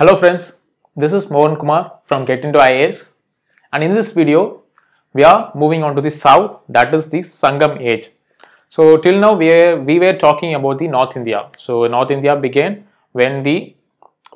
Hello friends, this is Mohan Kumar from Get Into IAS and in this video we are moving on to the south that is the Sangam age. So till now we, we were talking about the North India. So North India began when the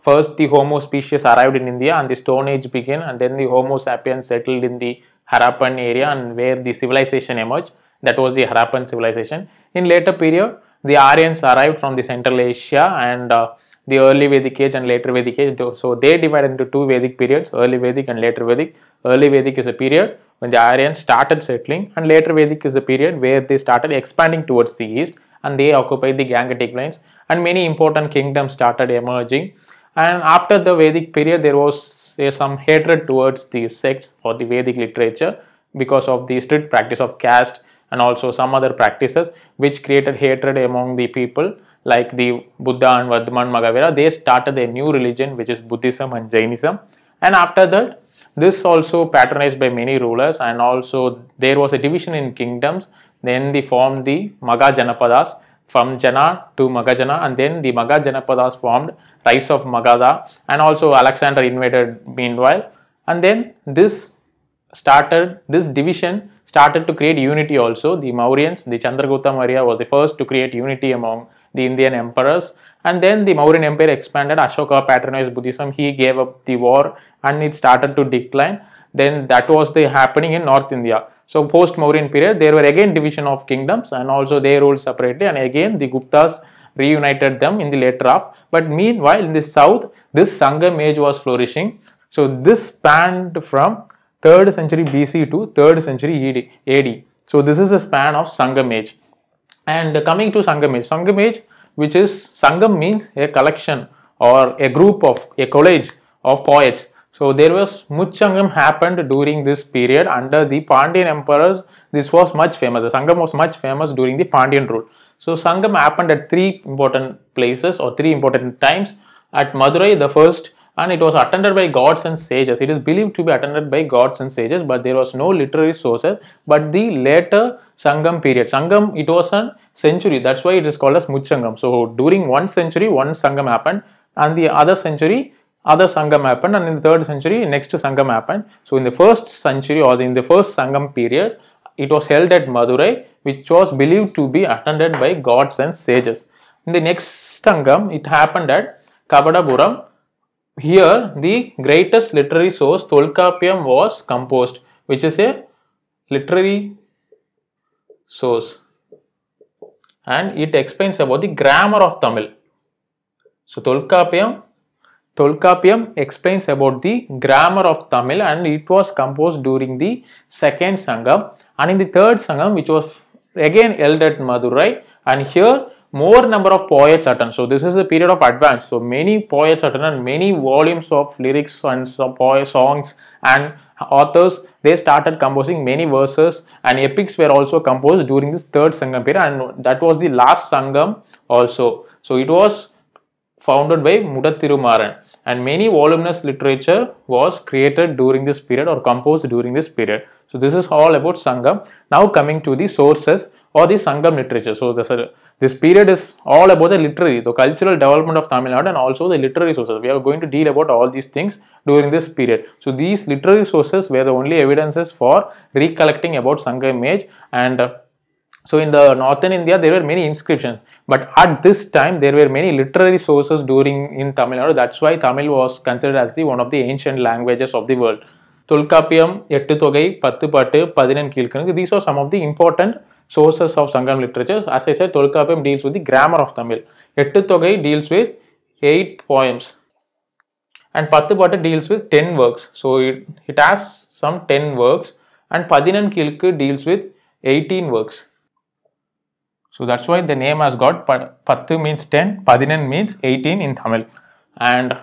first the Homo species arrived in India and the Stone Age began and then the Homo sapiens settled in the Harappan area and where the civilization emerged that was the Harappan civilization. In later period the Aryans arrived from the Central Asia and uh, the early Vedic age and later Vedic age. So they divide into two Vedic periods, early Vedic and later Vedic. Early Vedic is a period when the Aryans started settling and later Vedic is the period where they started expanding towards the east and they occupied the Gangetic plains and many important kingdoms started emerging. And after the Vedic period, there was eh, some hatred towards the sects or the Vedic literature because of the strict practice of caste and also some other practices which created hatred among the people like the Buddha and Vardhaman Magavira, they started a new religion which is Buddhism and Jainism. And after that, this also patronized by many rulers and also there was a division in kingdoms. Then they formed the Maga Janapadas from Jana to Magajana and then the Maga Janapadas formed Rise of Magadha and also Alexander invaded meanwhile. And then this started, this division started to create unity also. The Mauryans, the Chandragupta Maurya was the first to create unity among the Indian emperors. And then the Mauryan Empire expanded. Ashoka patronized Buddhism. He gave up the war and it started to decline. Then that was the happening in North India. So post Mauryan period, there were again division of kingdoms and also they ruled separately. And again, the Guptas reunited them in the later half. But meanwhile, in the south, this Sangam age was flourishing. So this spanned from 3rd century BC to 3rd century AD. So this is a span of Sangam age. And coming to Sangam age, Sangam age, which is Sangam means a collection or a group of a college of poets. So there was Muchangam happened during this period under the Pandian emperors. This was much famous. The Sangam was much famous during the Pandian rule. So Sangam happened at three important places or three important times. At Madurai, the first and it was attended by gods and sages. It is believed to be attended by gods and sages, but there was no literary sources. But the later Sangam period, Sangam, it was a century. That's why it is called as Muchangam. So during one century, one Sangam happened, and the other century, other Sangam happened, and in the third century, next Sangam happened. So in the first century or in the first Sangam period, it was held at Madurai, which was believed to be attended by gods and sages. In the next Sangam, it happened at Kabadapuram here the greatest literary source Tolkapiam was composed which is a literary source and it explains about the grammar of Tamil. So Tolkapiam Tolkapiam explains about the grammar of Tamil and it was composed during the second Sangam and in the third Sangam which was again held at Madurai and here more number of poets attend. So this is a period of advance. So many poets attend and many volumes of lyrics and songs and authors they started composing many verses and epics were also composed during this third Sangam period and that was the last Sangam also. So it was founded by Mudathirumaran and many voluminous literature was created during this period or composed during this period. So this is all about Sangam. Now coming to the sources or the Sangam literature. So the this period is all about the literary, the cultural development of Tamil Nadu and also the literary sources. We are going to deal about all these things during this period. So these literary sources were the only evidences for recollecting about Sangha image and uh, so in the northern India there were many inscriptions but at this time there were many literary sources during in Tamil Nadu that's why Tamil was considered as the one of the ancient languages of the world. Tolkapiyam, Ettu Thogai, Pattu Pattu, Padinan Kilkanungu these are some of the important sources of Sangam literatures. As I said, Tolkappiyam deals with the grammar of Tamil. Ettu deals with 8 poems. And Pattupattu deals with 10 works. So, it, it has some 10 works. And Padinan Kilku deals with 18 works. So, that's why the name has got Pattu means 10, Padinan means 18 in Tamil. And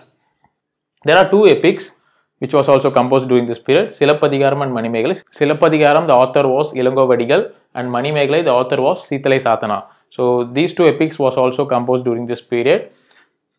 there are two epics which was also composed during this period, Silapadigaram and Manimegala. Silapadigaram, the author was Vadigal and Manimegalai, the author was Sitalai Satana. So these two epics was also composed during this period.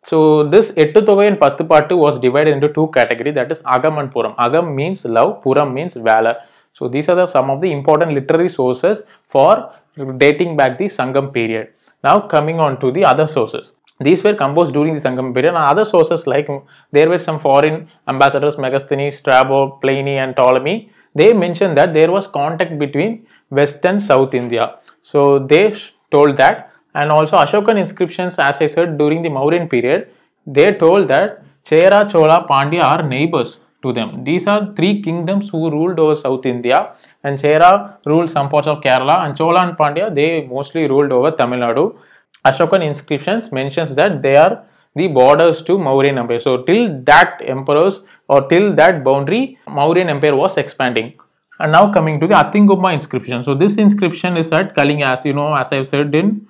So this Ettu Thogai and Pattu Pattu was divided into two category that is Agam and Puram. Agam means love, Puram means valor. So these are the, some of the important literary sources for dating back the Sangam period. Now coming on to the other sources. These were composed during the Sangam period and other sources like there were some foreign ambassadors Megasthenes, Strabo, Pliny and Ptolemy. They mentioned that there was contact between west and south India. So they told that and also Ashokan inscriptions as I said during the Mauryan period they told that Chera, Chola, Pandya are neighbors to them. These are three kingdoms who ruled over South India and Chera ruled some parts of Kerala and Chola and Pandya they mostly ruled over Tamil Nadu. Ashokan inscriptions mentions that they are the borders to Mauryan Empire. So till that emperors or till that boundary Mauryan Empire was expanding. And now coming to the Athinguma inscription. So this inscription is at Kalinga, as you know, as I've said in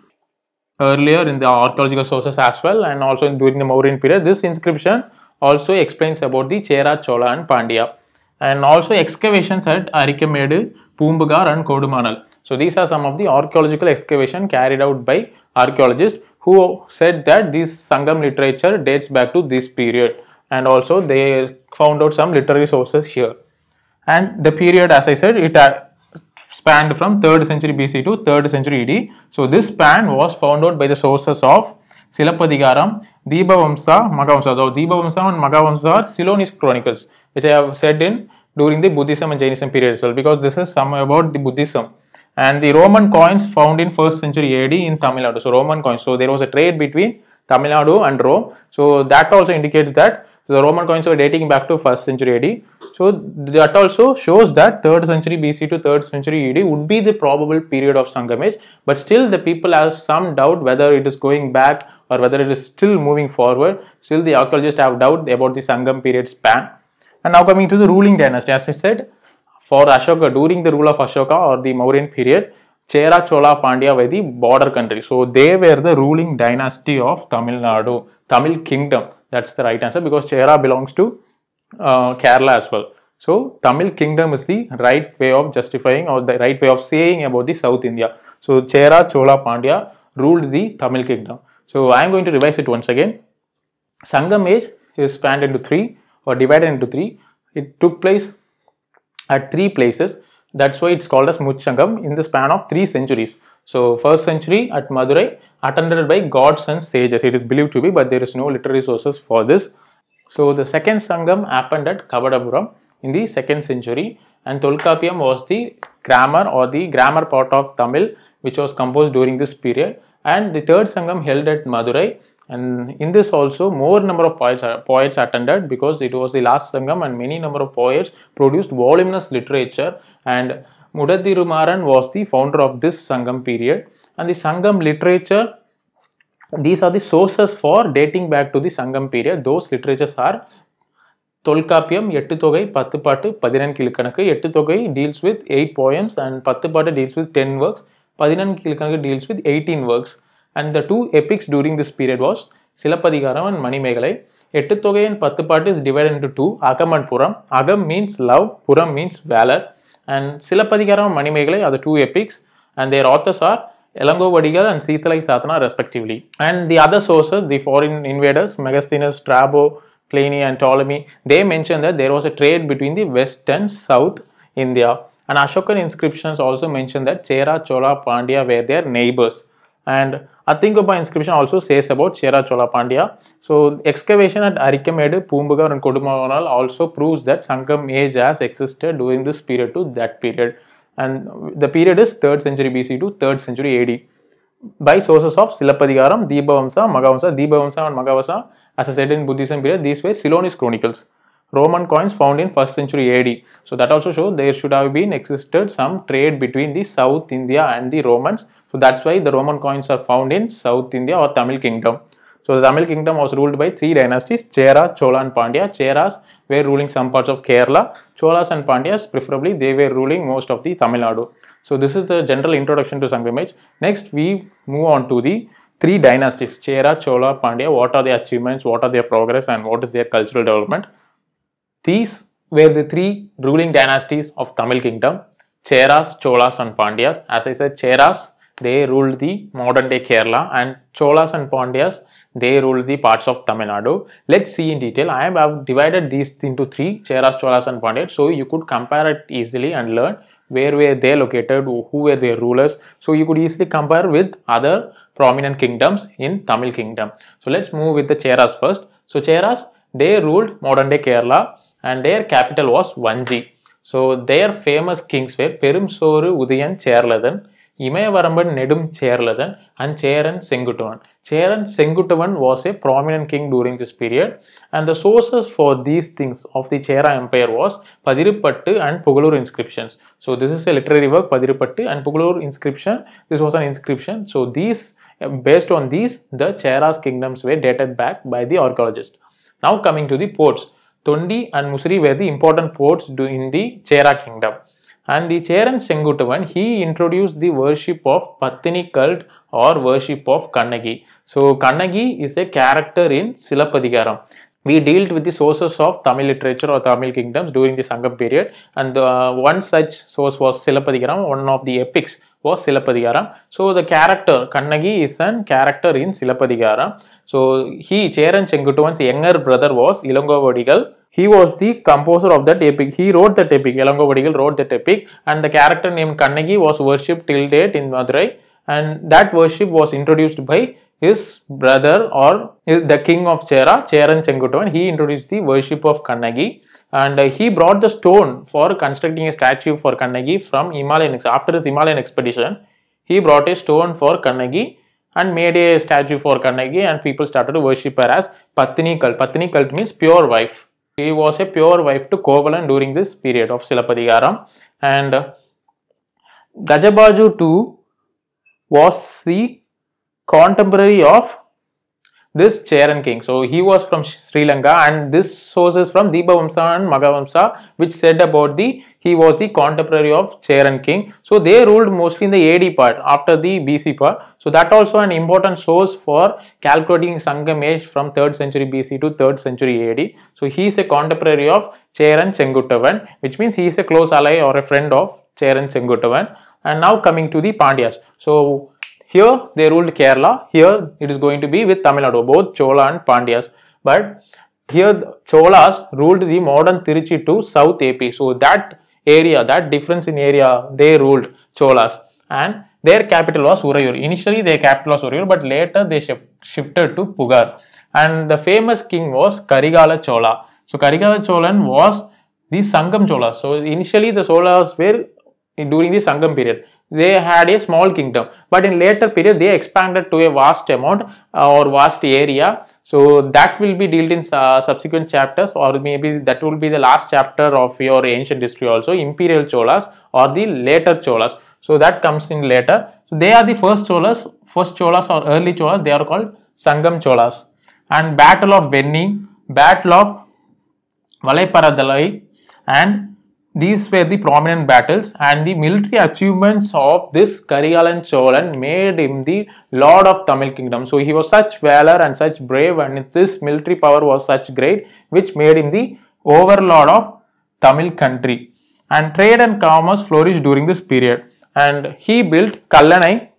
earlier in the archaeological sources as well, and also in, during the Mauryan period. This inscription also explains about the Chera, Chola, and Pandya, and also excavations at Arikamedu, Pumbagar, and Kodumanal. So these are some of the archaeological excavation carried out by archaeologists who said that this Sangam literature dates back to this period and also they found out some literary sources here and the period as I said it uh, spanned from 3rd century BC to 3rd century AD. So this span was found out by the sources of Silappadigaram, Deepavamsa, Magavamsa. So Deepavamsa and Magavamsa are Silonese chronicles which I have said in during the Buddhism and Jainism period as because this is some about the Buddhism and the Roman coins found in 1st century AD in Tamil Nadu. So Roman coins. So there was a trade between Tamil Nadu and Rome. So that also indicates that so the Roman coins were dating back to 1st century AD. So that also shows that 3rd century BC to 3rd century AD would be the probable period of age. But still the people have some doubt whether it is going back or whether it is still moving forward. Still the archaeologists have doubt about the Sangam period span. And now coming to the ruling dynasty. As I said, for Ashoka, during the rule of Ashoka or the Mauryan period, Chera, Chola, Pandya were the border countries. So they were the ruling dynasty of Tamil Nadu, Tamil kingdom. That's the right answer because Chera belongs to uh, Kerala as well. So, Tamil kingdom is the right way of justifying or the right way of saying about the South India. So, Chera Chola Pandya ruled the Tamil kingdom. So, I am going to revise it once again. Sangam age is spanned into three or divided into three. It took place at three places. That's why it's called as Muchangam in the span of three centuries. So, first century at Madurai attended by gods and sages. It is believed to be, but there is no literary sources for this. So, the second Sangam happened at Kavadapuram in the second century and Tolkapiyam was the grammar or the grammar part of Tamil which was composed during this period and the third Sangam held at Madurai and in this also more number of poets, poets attended because it was the last Sangam and many number of poets produced voluminous literature and Mudathirumaran was the founder of this Sangam period and the Sangam literature these are the sources for dating back to the Sangam period those literatures are Tolkappiyam Ettu Thogai Pathu Pattu Pathinen Kilkanakku Ettu Thogai deals with eight poems and Pathu Pattu deals with ten works Pathinen Kilkanakku deals with eighteen works and the two epics during this period was Silappatikaram and Manimekalai Ettu Thogai and Pathu Pattu is divide into two Agam and Puram Agam means love Puram means valour and Silapatikaram Manimegalai are the two epics and their authors are Vadigal and Seethalai Satana respectively. And the other sources, the foreign invaders, Megasthenes, Strabo, Pliny and Ptolemy, they mention that there was a trade between the West and South India. And Ashokan inscriptions also mention that Chera, Chola, Pandya were their neighbors. And Athingoppa inscription also says about Chera Chola Pandya. So excavation at Arikamedu, Pumbagar and Kodumavanal also proves that Sangam age has existed during this period to that period. And the period is 3rd century BC to 3rd century AD by sources of Silapadikaram, Deepavamsa, Magavamsa, Deepavamsa and Magavasa, as I said in Buddhism period, these were Silonis chronicles. Roman coins found in 1st century AD. So that also shows there should have been existed some trade between the South India and the Romans so that's why the Roman coins are found in South India or Tamil Kingdom. So the Tamil Kingdom was ruled by three dynasties, Chera, Chola and Pandya. Cheras were ruling some parts of Kerala. Cholas and Pandyas, preferably, they were ruling most of the Tamil Nadu. So this is the general introduction to image. Next, we move on to the three dynasties, Chera, Chola, Pandya. What are their achievements, what are their progress and what is their cultural development? These were the three ruling dynasties of Tamil Kingdom, Cheras, Cholas and Pandyas. As I said, Cheras they ruled the modern day Kerala and Cholas and Pandyas, they ruled the parts of Tamil Nadu. Let's see in detail. I have divided these into three, Cheras, Cholas and Pandyas. So you could compare it easily and learn where were they located, who were their rulers. So you could easily compare with other prominent kingdoms in Tamil kingdom. So let's move with the Cheras first. So Cheras, they ruled modern day Kerala and their capital was Vanji. So their famous kings were Perum Perumsoru Udayan Cherladan Imayavaramban Nedum Cheralathan and Cheran Sengutuvan. Cheran Sengutuvan was a prominent king during this period and the sources for these things of the Chera empire was Padiripattu and Pugalur inscriptions. So this is a literary work Padiripattu and Pugalur inscription. This was an inscription. So these based on these the Chera's kingdoms were dated back by the archaeologists. Now coming to the ports. Thondi and Musri were the important ports in the Chera kingdom. And the Cheran Senguttavan, he introduced the worship of Pattini cult or worship of Kannagi. So, Kannagi is a character in Silapadikaram. We dealt with the sources of Tamil literature or Tamil kingdoms during the Sangam period and uh, one such source was Silapadikaram, one of the epics was Silapadikaram. So, the character Kannagi is an character in Silapadikaram. So, he Cheran Chenguttuvan's younger brother was Ilangavadigal he was the composer of that epic. He wrote that epic. Elangobadigal wrote that epic and the character named Kannagi was worshipped till date in Madurai and that worship was introduced by his brother or the king of Chera, Cheran Chengutuvan. He introduced the worship of Kannagi and uh, he brought the stone for constructing a statue for Kannagi from Himalayan, after his Himalayan expedition. He brought a stone for Kannagi and made a statue for Kannagi and people started to worship her as Patni Kalt. Patni Kalt means pure wife. He was a pure wife to Kovalan during this period of Silapadigaram and Gajabaju too was the contemporary of this Cheran king. So he was from Sri Lanka and this sources from Debavamsa and Magavamsa which said about the he was the contemporary of Cheran king. So they ruled mostly in the AD part after the BC part. So that also an important source for calculating Sangam age from 3rd century BC to 3rd century AD. So he is a contemporary of Cheran Chengutavan which means he is a close ally or a friend of Cheran Chengutavan. And now coming to the Pandyas. So here they ruled Kerala, here it is going to be with Tamil Nadu, both Chola and Pandyas. But here Cholas ruled the modern Tiruchi to South AP. So that area, that difference in area, they ruled Cholas. And their capital was Urayur. Initially their capital was Urayur, but later they shifted to Pugar. And the famous king was Karigala Chola. So Karigala Cholan was the Sangam Chola. So initially the Cholas were during the Sangam period they had a small kingdom but in later period they expanded to a vast amount uh, or vast area so that will be dealt in uh, subsequent chapters or maybe that will be the last chapter of your ancient history also imperial cholas or the later cholas so that comes in later so they are the first cholas first cholas or early cholas they are called sangam cholas and battle of benni battle of malaiparadalai and these were the prominent battles and the military achievements of this Karigalan Cholan made him the Lord of Tamil Kingdom. So he was such valor and such brave and this military power was such great which made him the overlord of Tamil country. And trade and commerce flourished during this period and he built Kallanai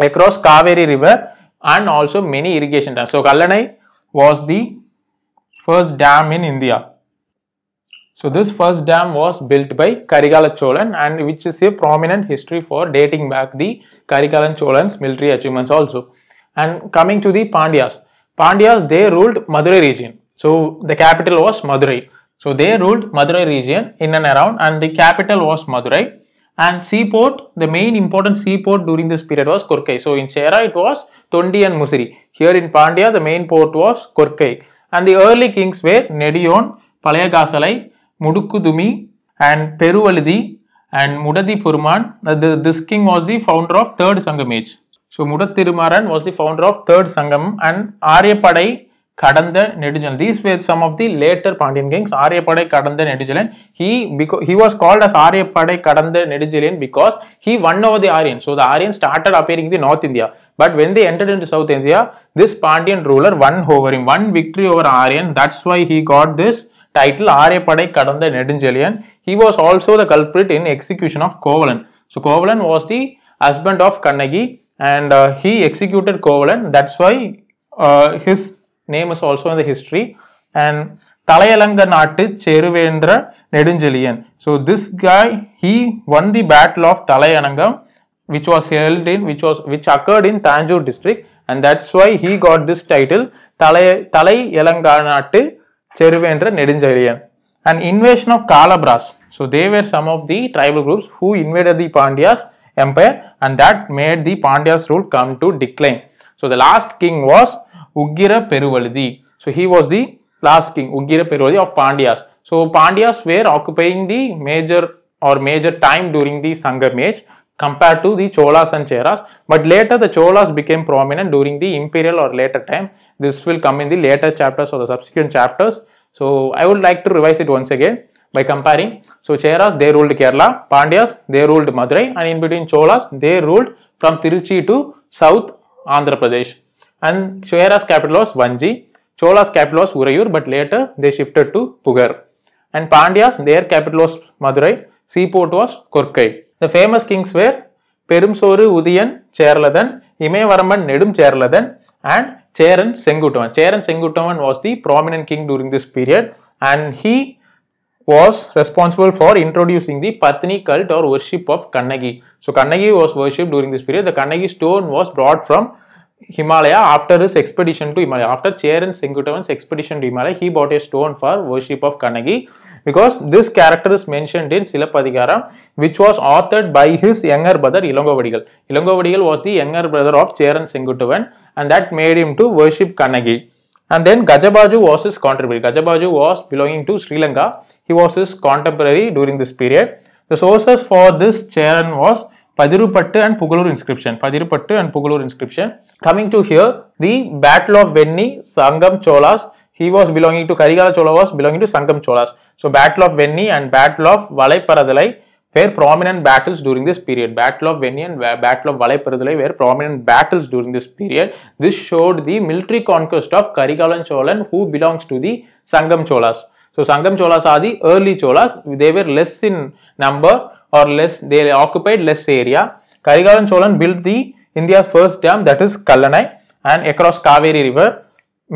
across Kaveri river and also many irrigation dams. So Kallanai was the first dam in India so this first dam was built by Karigala Cholan and which is a prominent history for dating back the Karigala Cholan's military achievements also. And coming to the Pandyas, Pandyas they ruled Madurai region. So the capital was Madurai. So they ruled Madurai region in and around and the capital was Madurai and seaport, the main important seaport during this period was Korkai. So in Chera it was Tondi and Musiri. Here in Pandya the main port was Korkai and the early kings were Nedion, Palayagasalai, Mudukudumi and Peruvalidi and Mudadi Purman. The, this king was the founder of third Sangam age. So Mudathirumaran was the founder of third Sangam and Aryapadai Kadandar Nedijalan. These were some of the later Pandian kings. Aryapadai Kadandar Nedijalan. He because he was called as Aryapadai Kadandar Nedijalan because he won over the Aryans. So the Aryans started appearing in the North India. But when they entered into South India, this Pandian ruler won over him. One victory over Aryan. That's why he got this title Aryapadai Kadanda Nedinjelian. He was also the culprit in execution of Kovalan. So Kovalan was the husband of Kannagi and uh, he executed Kovalan. That's why uh, his name is also in the history. And Talayalangan Natti Cheruvendra So this guy, he won the battle of Talayalangam, which was held in, which was, which occurred in Tanjore district and that's why he got this title Talai Talai Cheruvendra Nedunjalian. An invasion of Kalabras. So they were some of the tribal groups who invaded the Pandyas empire and that made the Pandyas rule come to decline. So the last king was Ugira Peruvalidi. So he was the last king Ugira Peruvalidi of Pandyas. So Pandyas were occupying the major or major time during the Sangam age compared to the Cholas and Cheras. But later the Cholas became prominent during the imperial or later time. This will come in the later chapters or the subsequent chapters. So I would like to revise it once again by comparing. So Cheras, they ruled Kerala, Pandyas, they ruled Madurai and in between Cholas, they ruled from Tiruchi to South Andhra Pradesh. And Cheras capital was Vanji, Cholas capital was Urayur but later they shifted to Pugar. And Pandyas, their capital was Madurai, seaport was Korkai. The famous kings were பெரும்சோறு Udiyan Cheralathan Imayavaramban Nedum Cheralathan and Cheran Senguttuvan Cheran Senguttuvan was the prominent king during this period and he was responsible for introducing the Pathini cult or worship of Kannagi so Kannagi was worship during this period the Kannagi stone was brought from Himalaya after his expedition to Himalaya. After Cheran Senguttevan's expedition to Himalaya, he bought a stone for worship of Kannagi. because this character is mentioned in Silapadikara which was authored by his younger brother Ilangovadigal. Ilangovadigal was the younger brother of Cheran Sengutuvan and that made him to worship Kannagi. And then Gajabaju was his contemporary. Gajabaju was belonging to Sri Lanka. He was his contemporary during this period. The sources for this Cheran was Padirupattu and Pugalur inscription. Padirupattu and Pugalur inscription. Coming to here, the Battle of Venni, Sangam Cholas, he was belonging to Karigala Chola was belonging to Sangam Cholas. So Battle of Venni and Battle of Valaiparadalai were prominent battles during this period. Battle of Venni and Battle of Valaiparadalai were prominent battles during this period. This showed the military conquest of Karigalan Cholan who belongs to the Sangam Cholas. So Sangam Cholas are the early Cholas. They were less in number or less, they occupied less area. Karigalan Cholan built the India's first dam that is Kallanai and across Kaveri river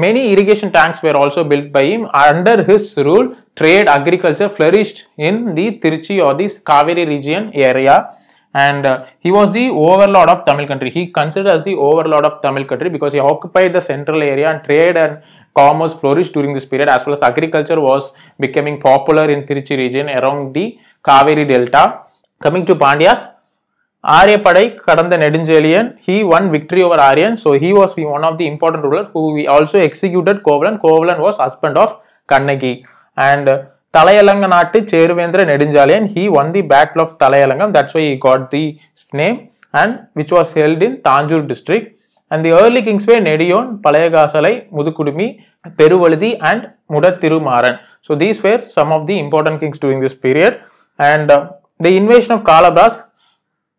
Many irrigation tanks were also built by him. Under his rule, trade agriculture flourished in the Tiruchi or the Kaveri region area and uh, he was the overlord of Tamil country. He considered as the overlord of Tamil country because he occupied the central area and trade and commerce flourished during this period as well as agriculture was becoming popular in Tiruchi region around the Kaveri delta. Coming to Pandyas, Aryapadai, Kadanda Nedunjalian, he won victory over Aryan. So he was one of the important rulers who also executed Kovalan. Kovalan was husband of Kannagi. And Talayalanga Natti Cheruvendra Nedunjalian, he won the Battle of Talayalangam. That's why he got the name and which was held in Tanjore district. And the early kings were Nediyon, Palayagasalai, Mudukudumi, Peruvaldi, and Mudattirumaran. So these were some of the important kings during this period. And uh, the invasion of Kalabras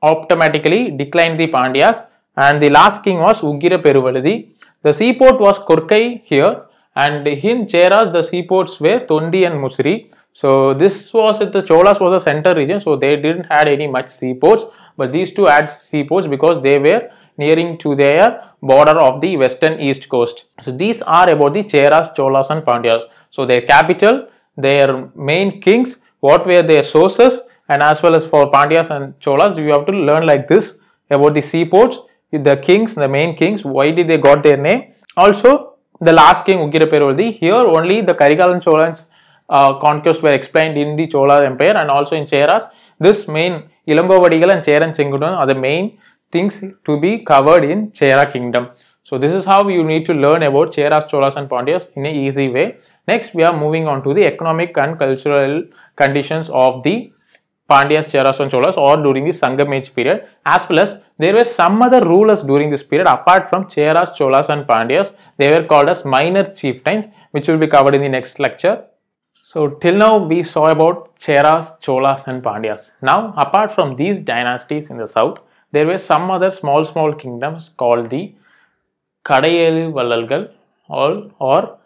automatically declined the Pandyas and the last king was Ugira Peruvaladi. The seaport was Korkai here and in Cheras the seaports were Tondi and Musri. So this was the Cholas was the center region so they didn't had any much seaports but these two had seaports because they were nearing to their border of the western east coast. So these are about the Cheras, Cholas and Pandyas. So their capital, their main kings, what were their sources and as well as for Pandyas and Cholas, you have to learn like this about the seaports, the kings, the main kings, why did they got their name. Also, the last king Ugirapervaldi, here only the Karigalan Cholans uh, conquests were explained in the Chola Empire and also in Cheras. This main Ilangovadigal and Cheran Chingudan are the main things to be covered in Chera kingdom. So this is how you need to learn about Cheras, Cholas and Pandyas in an easy way. Next, we are moving on to the economic and cultural conditions of the Pandyas, Cheras and Cholas or during the Sangam age period as well as there were some other rulers during this period apart from Cheras, Cholas and Pandyas. They were called as minor chieftains which will be covered in the next lecture. So till now we saw about Cheras, Cholas and Pandyas. Now apart from these dynasties in the south, there were some other small small kingdoms called the Kadayelu Vallalgal or, or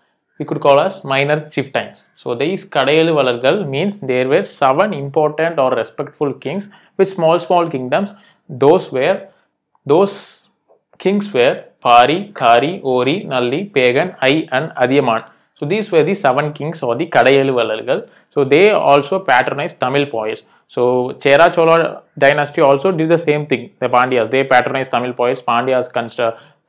we could call as minor chieftains. So these Kadayelu Valargal means there were seven important or respectful kings with small small kingdoms. Those were those kings were Pari, Kari, Ori, Nalli, Pagan, Ai and Adiyaman. So these were the seven kings or the Kadayelu Valargal. So they also patronized Tamil poets. So Chera Chola dynasty also did the same thing. The Pandyas, they patronized Tamil poets. Pandyas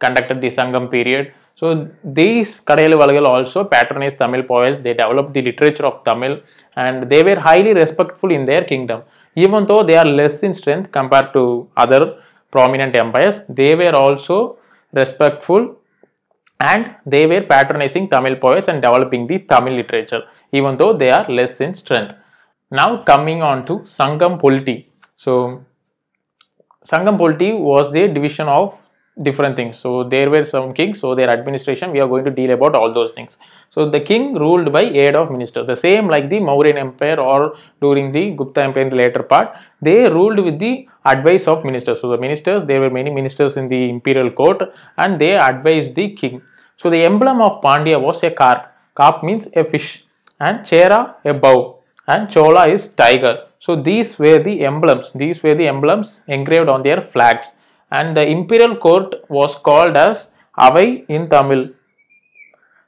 conducted the Sangam period so these Kadayaluvaligal also patronized Tamil poets, they developed the literature of Tamil and they were highly respectful in their kingdom. Even though they are less in strength compared to other prominent empires, they were also respectful and they were patronizing Tamil poets and developing the Tamil literature even though they are less in strength. Now coming on to Sangam Polity. So Sangam Polity was a division of different things. So there were some kings, so their administration, we are going to deal about all those things. So the king ruled by aid of minister, the same like the Mauryan Empire or during the Gupta Empire the later part, they ruled with the advice of ministers. So the ministers, there were many ministers in the imperial court and they advised the king. So the emblem of Pandya was a carp. Carp means a fish and Chera a bow and Chola is tiger. So these were the emblems, these were the emblems engraved on their flags and the imperial court was called as Avai in Tamil.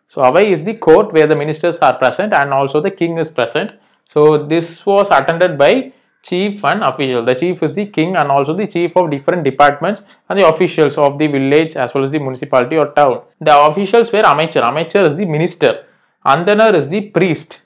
So, Avai is the court where the ministers are present and also the king is present. So, this was attended by chief and official. The chief is the king and also the chief of different departments and the officials of the village as well as the municipality or town. The officials were amateur. Amateur is the minister. Andanar is the priest.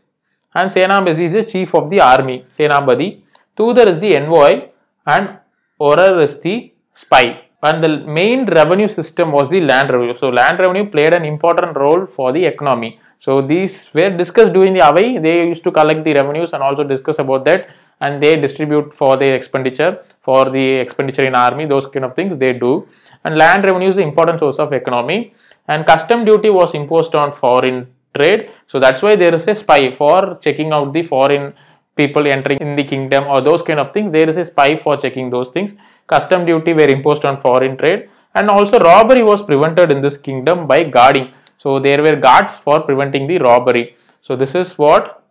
And Senabadi is the chief of the army. Senabadi. Tudar is the envoy. And Orar is the SPY. And the main revenue system was the land revenue. So, land revenue played an important role for the economy. So, these were discussed during the AVI. They used to collect the revenues and also discuss about that and they distribute for the expenditure, for the expenditure in army, those kind of things they do. And land revenue is the important source of economy. And custom duty was imposed on foreign trade. So, that's why there is a spy for checking out the foreign people entering in the kingdom or those kind of things. There is a spy for checking those things custom duty were imposed on foreign trade and also robbery was prevented in this kingdom by guarding. So there were guards for preventing the robbery. So this is what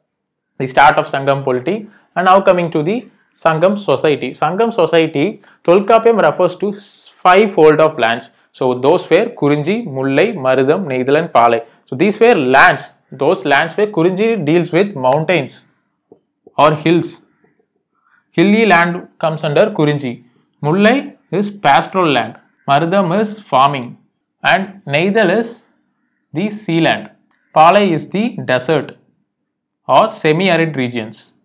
the start of Sangam polity and now coming to the Sangam society. Sangam society, Tolkapyam refers to five fold of lands. So those were Kurinji, Mullai, Maridam, Neidal and Palai. So these were lands. Those lands where Kurinji deals with mountains or hills. Hilly land comes under Kurinji Mullai is pastoral land, Maridam is farming, and Naidal is the sea land. Palai is the desert or semi-arid regions.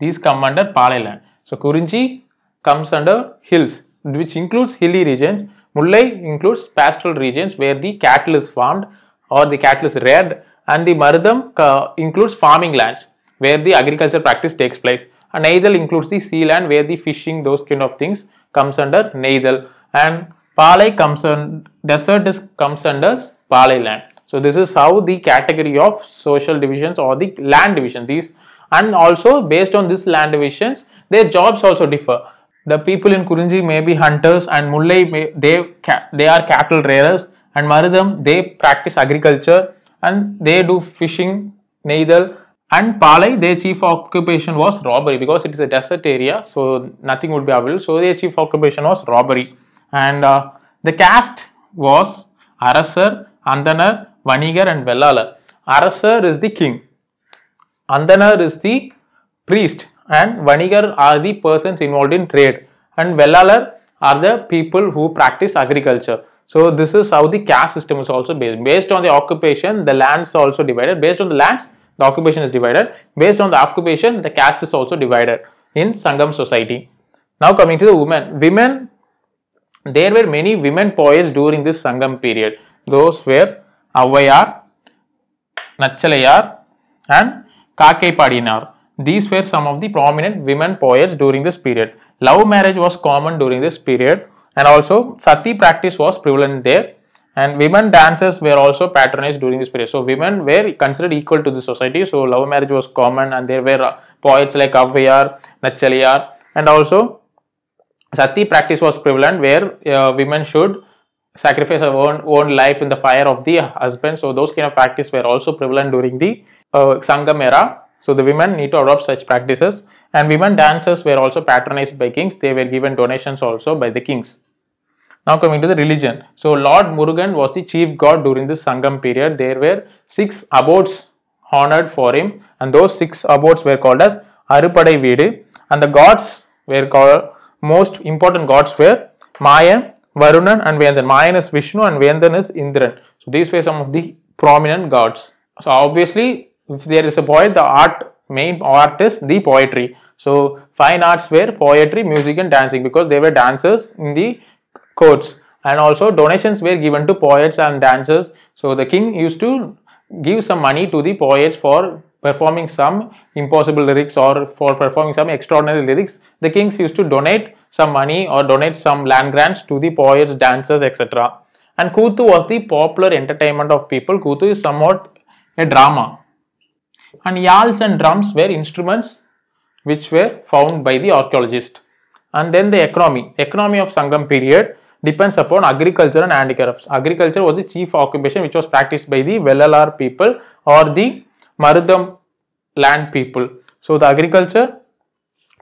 These come under Palai land. So Kurinji comes under hills, which includes hilly regions. Mullai includes pastoral regions where the cattle is farmed or the cattle is reared, and the Maridam uh, includes farming lands where the agriculture practice takes place. And Naidal includes the sea land where the fishing, those kind of things comes under Naidal and Palai comes under desert is comes under Palai land. So this is how the category of social divisions or the land division these and also based on this land divisions their jobs also differ. The people in Kurinji may be hunters and Mullai may, they they are cattle raisers and maridam they practice agriculture and they do fishing, Naidal and Palai, their chief occupation was robbery because it is a desert area, so nothing would be available. So their chief occupation was robbery. And uh, the caste was Arasar, Andanar, Vanigar, and Vellala. Arasar is the king, Andanar is the priest, and Vanigar are the persons involved in trade, and Vellalar are the people who practice agriculture. So this is how the caste system is also based. Based on the occupation, the lands are also divided. Based on the lands, the occupation is divided. Based on the occupation, the caste is also divided in Sangam society. Now coming to the women. Women, there were many women poets during this Sangam period. Those were Avvayar, Natchalayar and Kakepadinar. These were some of the prominent women poets during this period. Love marriage was common during this period and also sati practice was prevalent there and women dancers were also patronized during this period. So women were considered equal to the society. So love marriage was common, and there were uh, poets like Avvayar, Natchaliyar and also sati practice was prevalent, where uh, women should sacrifice her own, own life in the fire of the husband. So those kind of practice were also prevalent during the uh, Sangam era. So the women need to adopt such practices, and women dancers were also patronized by kings. They were given donations also by the kings. Now coming to the religion. So Lord Murugan was the chief god during the Sangam period. There were six abodes honored for him and those six abodes were called as Arupadai Vedu and the gods were called most important gods were Maya, Varunan and Vendan. Mayan is Vishnu and Vendan is Indran. So these were some of the prominent gods. So obviously if there is a poet the art main art is the poetry. So fine arts were poetry, music and dancing because they were dancers in the courts and also donations were given to poets and dancers. So the king used to give some money to the poets for performing some impossible lyrics or for performing some extraordinary lyrics. The kings used to donate some money or donate some land grants to the poets, dancers, etc. And Kutu was the popular entertainment of people. Kutu is somewhat a drama. And yals and drums were instruments which were found by the archaeologist. And then the economy, economy of Sangam period depends upon agriculture and handicrafts. Agriculture was the chief occupation which was practiced by the Velalar people or the Marudam land people. So, the agriculture,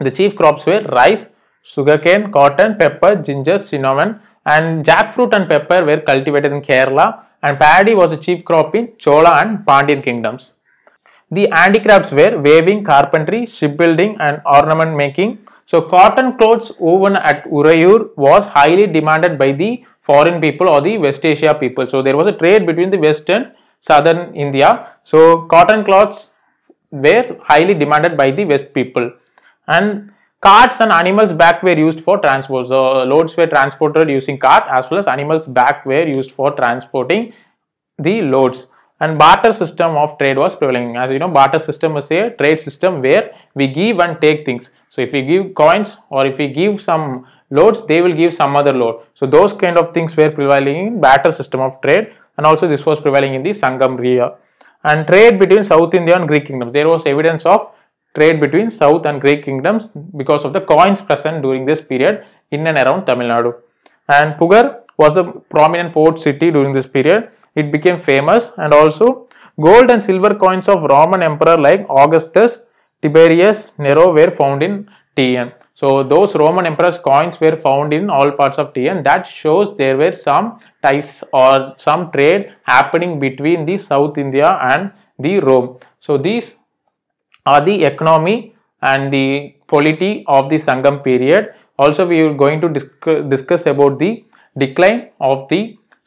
the chief crops were rice, sugarcane, cotton, pepper, ginger, cinnamon and jackfruit and pepper were cultivated in Kerala and paddy was the chief crop in Chola and Pandian kingdoms. The handicrafts were weaving, carpentry, shipbuilding and ornament making so cotton clothes woven at Urayur was highly demanded by the foreign people or the West Asia people. So there was a trade between the West and Southern India. So cotton clothes were highly demanded by the West people. And carts and animals back were used for transport. So loads were transported using cart as well as animals back were used for transporting the loads and barter system of trade was prevailing as you know barter system is a trade system where we give and take things so if we give coins or if we give some loads they will give some other load so those kind of things were prevailing in barter system of trade and also this was prevailing in the sangam ria and trade between south india and greek kingdoms there was evidence of trade between south and greek kingdoms because of the coins present during this period in and around tamil nadu and pugar was a prominent port city during this period it became famous and also gold and silver coins of Roman emperor like Augustus, Tiberius, Nero were found in TN. So those Roman emperors coins were found in all parts of TN. That shows there were some ties or some trade happening between the South India and the Rome. So these are the economy and the polity of the Sangam period. Also we are going to discuss about the decline of the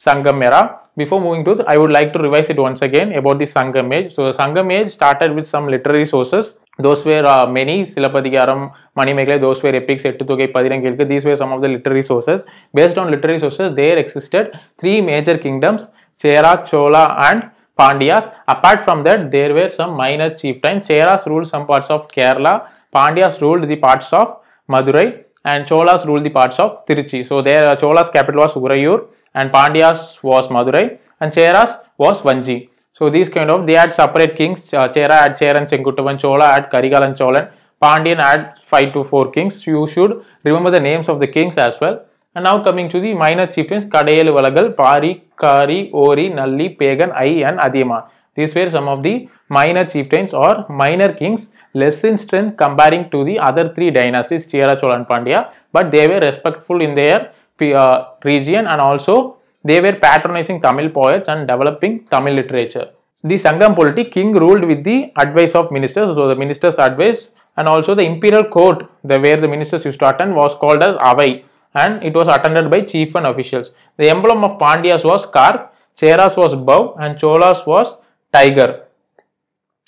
Sangam era. Before moving to, I would like to revise it once again about the Sangam age. So, Sangam age started with some literary sources. Those were uh, many, Silapadigaram, Manikmekala, those were epics, Ettutogai, Padirangilku, these were some of the literary sources. Based on literary sources, there existed three major kingdoms, Chera, Chola and Pandyas. Apart from that, there were some minor chieftains. Cheras ruled some parts of Kerala, Pandyas ruled the parts of Madurai and Cholas ruled the parts of Tiruchi. So, their uh, Cholas capital was Urayur and Pandyas was Madurai and Cheras was Vanji. So these kind of they had separate kings. Uh, Chera had Cheran Chengkutuvan, Chola had Karigal and Cholan. Pandya had 5 to 4 kings. You should remember the names of the kings as well. And now coming to the minor chieftains Kadayal Valagal, Pari, Kari, Ori, Nalli, Pagan, Ai and Adiyaman. These were some of the minor chieftains or minor kings less in strength comparing to the other three dynasties Chera, Chola and Pandya but they were respectful in their uh, region and also they were patronizing Tamil poets and developing Tamil literature. The Sangam polity king ruled with the advice of ministers, so the ministers' advice and also the imperial court the, where the ministers used to attend was called as Avai and it was attended by chief and officials. The emblem of Pandyas was Kar, Cheras was Bow and Cholas was Tiger.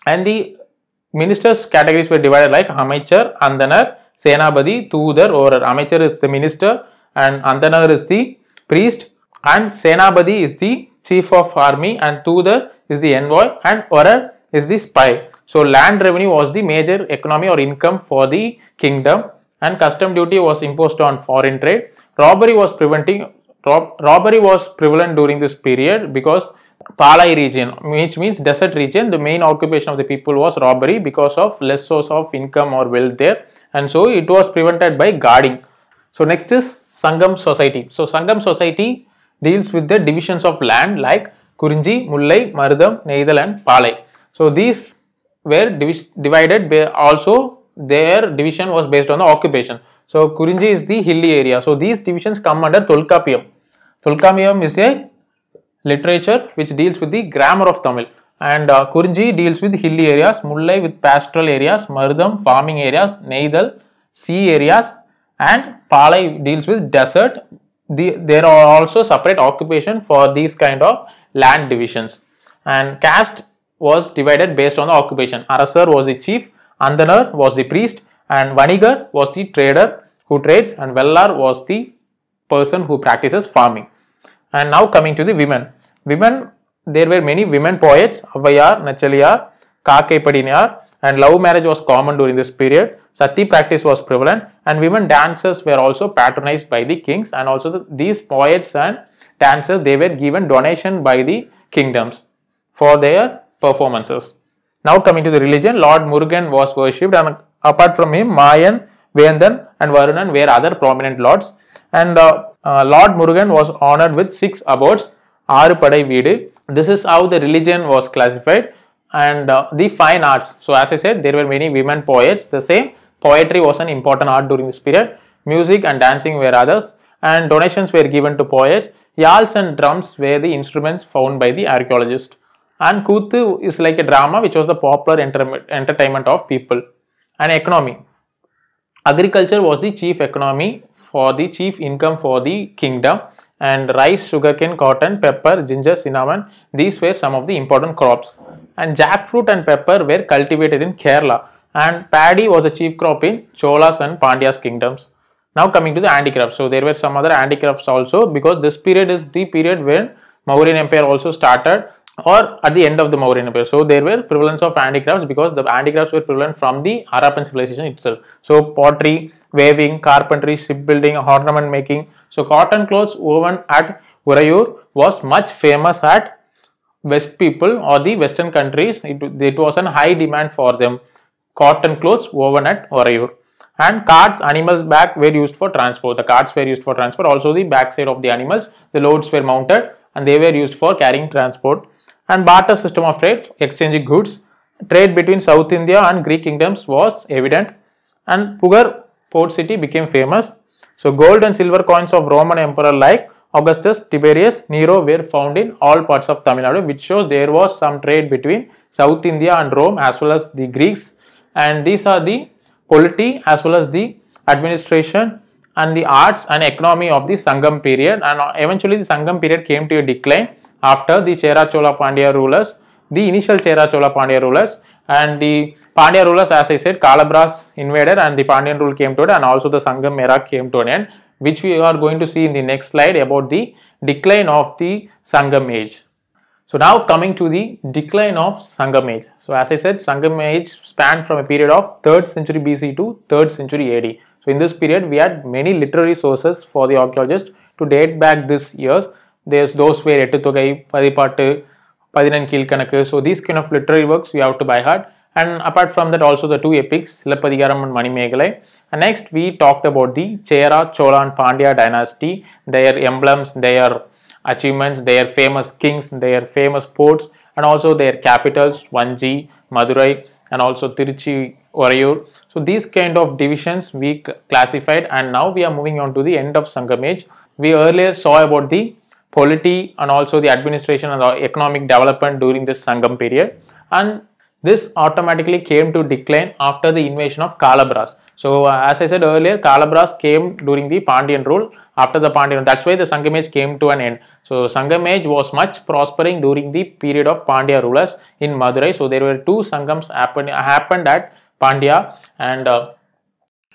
And the ministers categories were divided like amateur, Andanar, Senabadi, Tudar, Orar. amateur is the minister, and Antanagar is the priest and Senabadi is the chief of army and Tudar is the envoy and Orar is the spy. So land revenue was the major economy or income for the kingdom and custom duty was imposed on foreign trade. Robbery was preventing rob, robbery was prevalent during this period because Palai region which means desert region the main occupation of the people was robbery because of less source of income or wealth there and so it was prevented by guarding. So next is Sangam Society. So Sangam Society deals with the divisions of land like Kurinji, Mullai, Maridam, Neidal and Palai. So these were divided also their division was based on the occupation. So Kurinji is the hilly area. So these divisions come under Tolkapiyam. Tolkapiyam is a literature which deals with the grammar of Tamil and uh, Kurinji deals with hilly areas, Mullai with pastoral areas, Maridam farming areas, Neidal sea areas, and Palai deals with desert. The, there are also separate occupation for these kind of land divisions. And caste was divided based on the occupation. Arasar was the chief, Andanar was the priest, and Vanigar was the trader who trades, and Vellar was the person who practices farming. And now coming to the women. Women, there were many women poets, Avayar, Nachaliyar, Kakepadinyar, and love marriage was common during this period. Sati practice was prevalent and women dancers were also patronized by the kings and also the, these poets and dancers they were given donation by the kingdoms for their performances. Now coming to the religion, Lord Murugan was worshipped and apart from him Mayan, Vendan and Varunan were other prominent lords and uh, uh, Lord Murugan was honored with six abodes, Aru Padai Veedu. This is how the religion was classified and uh, the fine arts. So as I said, there were many women poets. The same poetry was an important art during this period. Music and dancing were others, and donations were given to poets. Yals and drums were the instruments found by the archaeologists. And Kuthu is like a drama which was the popular enter entertainment of people. And economy. Agriculture was the chief economy for the chief income for the kingdom and rice, sugarcane, cotton, pepper, ginger, cinnamon. These were some of the important crops and jackfruit and pepper were cultivated in Kerala and paddy was a chief crop in Cholas and Pandya's kingdoms. Now coming to the handicrafts. So there were some other handicrafts also because this period is the period when Mauryan Empire also started or at the end of the Mauryan Empire. So there were prevalence of handicrafts because the handicrafts were prevalent from the Harappan civilization itself. So pottery, weaving, carpentry, shipbuilding, ornament making. So cotton clothes woven at Urayur was much famous at West people or the Western countries, it, it was a high demand for them. Cotton clothes woven at Oreure. And carts, animals back were used for transport. The carts were used for transport. Also the backside of the animals, the loads were mounted and they were used for carrying transport. And barter system of trade, exchanging goods. Trade between South India and Greek kingdoms was evident. And Pugar port city became famous. So gold and silver coins of Roman emperor like Augustus Tiberius Nero were found in all parts of Tamil Nadu which shows there was some trade between South India and Rome as well as the Greeks and these are the polity as well as the administration and the arts and economy of the Sangam period and uh, eventually the Sangam period came to a decline after the Chera Chola Pandya rulers, the initial Chera Chola Pandya rulers and the Pandya rulers as I said Kalabras invaded and the Pandyan rule came to an end and also the Sangam era came to an end which we are going to see in the next slide about the decline of the Sangam age. So now coming to the decline of Sangam age. So as I said, Sangam age spanned from a period of 3rd century BC to 3rd century AD. So in this period, we had many literary sources for the archaeologists to date back this years. There's those were Ettutogai, Padipattu, Padinan Kilkanakku. So these kind of literary works you have to buy hard and apart from that also the two epics Silappadigaram and Manimegalai. And next we talked about the Chera, Chola and Pandya dynasty, their emblems, their achievements, their famous kings, their famous ports and also their capitals Vanji, Madurai and also Tiruchi, Orayur. So these kind of divisions we classified and now we are moving on to the end of Sangam age. We earlier saw about the polity and also the administration and the economic development during this Sangam period and this automatically came to decline after the invasion of Kalabras. So uh, as I said earlier, Kalabras came during the Pandian rule. After the Pandian, rule. that's why the Sangam age came to an end. So Sangam age was much prospering during the period of Pandya rulers in Madurai. So there were two Sangams happen, happened at Pandya and uh,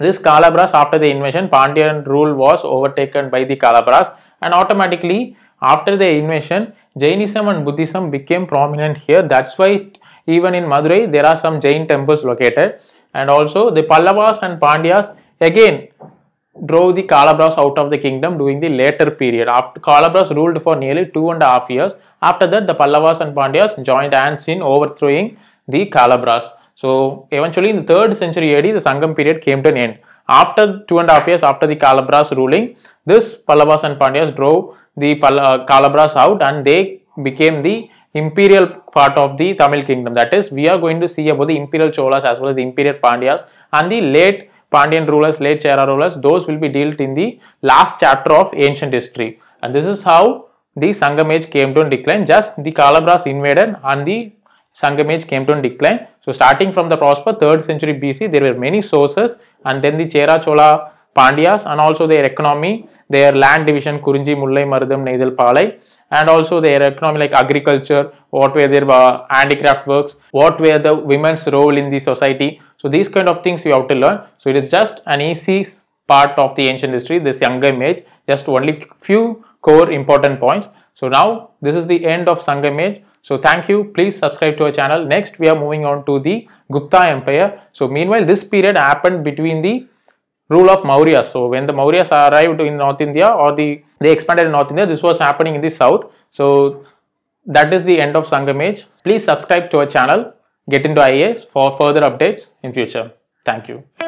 this Kalabras after the invasion, Pandyan rule was overtaken by the Kalabras and automatically after the invasion, Jainism and Buddhism became prominent here. That's why even in Madurai, there are some Jain temples located. And also the Pallavas and Pandyas again drove the Kalabras out of the kingdom during the later period. After Kalabras ruled for nearly two and a half years. After that, the Pallavas and Pandyas joined hands in overthrowing the Kalabras. So eventually in the 3rd century AD, the Sangam period came to an end. After two and a half years after the Kalabras ruling, this Pallavas and Pandyas drove the Pal Kalabras out and they became the imperial part of the Tamil kingdom. That is, we are going to see about the imperial Cholas as well as the imperial Pandyas and the late Pandyan rulers, late Chera rulers. Those will be dealt in the last chapter of ancient history. And this is how the Sangam age came to decline. Just the Kalabras invaded and the Sangam age came to decline. So starting from the prosper 3rd century BC, there were many sources and then the Chera Chola Pandyas and also their economy, their land division Kurinji, Mullai, Marudam, Naidal, Palai and also their economy like agriculture, what were their uh, handicraft works, what were the women's role in the society. So these kind of things you have to learn. So it is just an easy part of the ancient history, this younger age, just only few core important points. So now this is the end of Sangam age. So thank you. Please subscribe to our channel. Next we are moving on to the Gupta Empire. So meanwhile this period happened between the rule of Mauryas. So when the Mauryas arrived in North India or the they expanded in North India, this was happening in the south. So that is the end of Sangam Age. Please subscribe to our channel, get into IAS for further updates in future. Thank you.